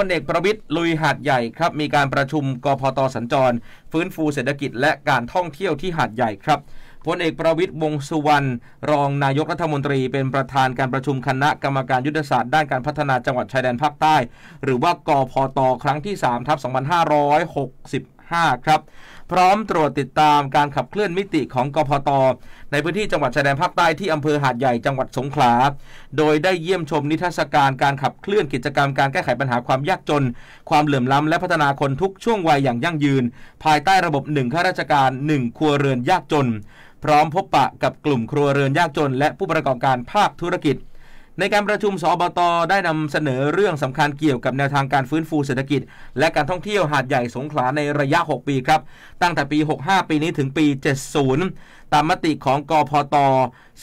พลเอกประวิตยลุยหาดใหญ่ครับมีการประชุมกพตสัญจร ฟื้นฟูเศรษฐกิจและการท่องเที่ยวที่หาดใหญ่ครับพลเอกประวิตยวงสุวรรณรองนายกรัฐมนตรี เป็นประธานการประชุมคณะกรรมการยุทธศาสตร์ด้านการพัฒนาจังหวัดชายแดนภาคใต้ หรือว่ากพตครั้งที่3ทับ5 ครับพร้อมตรวจติดตามการขับเคลื่อนมิติของกพต ในพื้นที่จังหวัดชายแดนภาคใต้ที่อำเภอหาดใหญ่จังหวัดสงขลา โดยได้เยี่ยมชมนิทรรศการการขับเคลื่อนกิจกรรมการแก้ไขปัญหาความยากจน ความเหลื่อมล้ำและพัฒนาคนทุกช่วงวัยอย่างยั่งยืน ภายใต้ระบบ 1 ข้าราชการ 1 ครัวเรือนยากจน พร้อมพบปะกับกลุ่มครัวเรือนยากจน และผู้ประกอบการภาคธุรกิจในการประชุมสบตได้นำเสนอเรื่องสำคัญเกี่ยวกับแนวทางการฟื้นฟูเศรษฐกิจ และการท่องเที่ยวหาดใหญ่สงขลาในระยะ 6 ปีครับ ตั้งแต่ปี 65 ปีนี้ถึงปี 70ตามมติของกอพต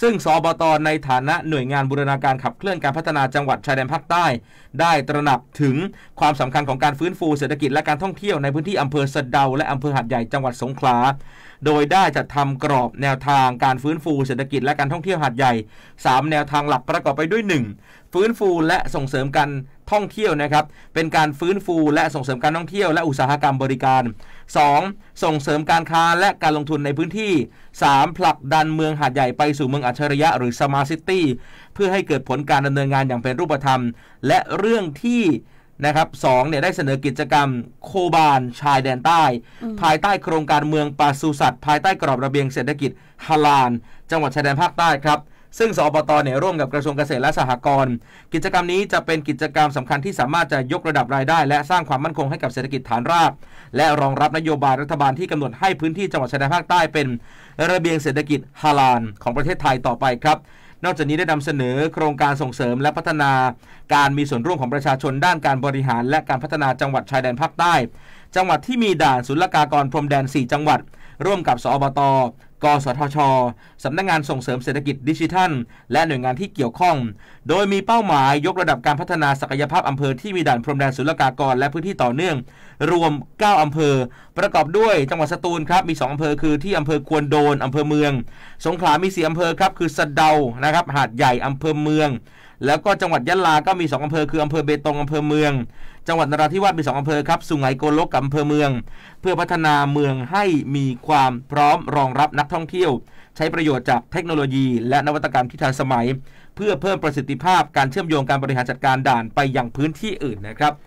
ซึ่งสบตในฐานะหน่วยงานบูรณาการขับเคลื่อนการพัฒนาจังหวัดชายแดนภาคใต้ ได้ตระหนักถึงความสำคัญของการฟื้นฟูเศรษฐกิจ และการท่องเที่ยวในพื้นที่อำเภอสะเดาและอำเภอหัดใหญ่จังหวัดสงขลา โดยได้จัดทำกรอบแนวทางการฟื้นฟูเศรษฐกิจและการท่องเที่ยวหัดใหญ่ 3 แนวทางหลักประกอบไปด้วย 1 ฟื้นฟูและส่งเสริมกันท่องเที่ยวนะครับ เป็นการฟื้นฟูและส่งเสริมการท่องเที่ยวและอุตสาหกรรมบริการ 2. ส่งเสริมการค้าและการลงทุนในพื้นที่ 3. ผลักดันเมืองหาดใหญ่ไปสู่เมืองอัจฉริยะหรือสมาร์ทซิตี้เพื่อให้เกิดผลการดำเนินงานอย่างเป็นรูปธรรม และเรื่องที่นะครับสเนี่ยได้เสนอกิจกรรม โคบาน ชายแดนใต้ ภายใต้โครงการเมืองปาสุสัตว์ภายใต้กรอบระเบียงเศรษฐกิจฮาลาน จังหวัดชายแดนภาคใต้ครับซึ่งสอบตเนี่ยร่วมกับกระทรวงเกษตรและสหกรณ์กิจกรรมนี้จะเป็นกิจกรรมสำคัญที่สามารถจะยกระดับรายได้ และสร้างความมั่นคงให้กับเศรษฐกิจฐานรากและรองรับนโยบายรัฐบาลที่กำหนดให้พื้นที่จังหวัด ชายแดนภาคใต้เป็น ระเบียงเศรษฐกิจฮาลาลของประเทศไทยต่อไปครับ นอกจากนี้ได้นำเสนอโครงการส่งเสริมและพัฒนา การมีส่วนร่วมของประชาชนด้านการบริหารและการพัฒนาจังหวัดชายแดนภาคใต้จังหวัดที่มีด่านศุลกากรพรมแดน 4 จังหวัด ร่วมกับสอบตกสทช สำนักงงานส่งเสริมเศรษฐกิจดิจิทัล และหน่วยงานที่เกี่ยวข้อง โดยมีเป้าหมายยกระดับการพัฒนาศักยภาพอำเภอที่มีด่านพรมแดนศุลกากรและพื้นที่ต่อเนื่อง รวม 9 อำเภอ ประกอบด้วยจังหวัดสตูลครับมี 2 อำเภอคือที่อำเภอควนโดน อำเภอเมือง สงขลา มี 4 อำเภอครับคือสะเดา นะครับ หาดใหญ่อำเภอเมืองแล้วก็จังหวัดยะลา ก็มี2อำเภอคืออำเภอเบตงอำเภอเมือง จังหวัดนราธิวาสมี2อำเภอครับ สุไหงโกลก กับอำเภอเมือง เพื่อพัฒนาเมืองให้มีความพร้อมรองรับนักท่องเที่ยว ใช้ประโยชน์จากเทคโนโลยี และนวัตกรรมที่ทันสมัย เพื่อเพิ่มประสิทธิภาพการเชื่อมโยงการบริหารจัดการด่านไปยังพื้นที่อื่นนะครับ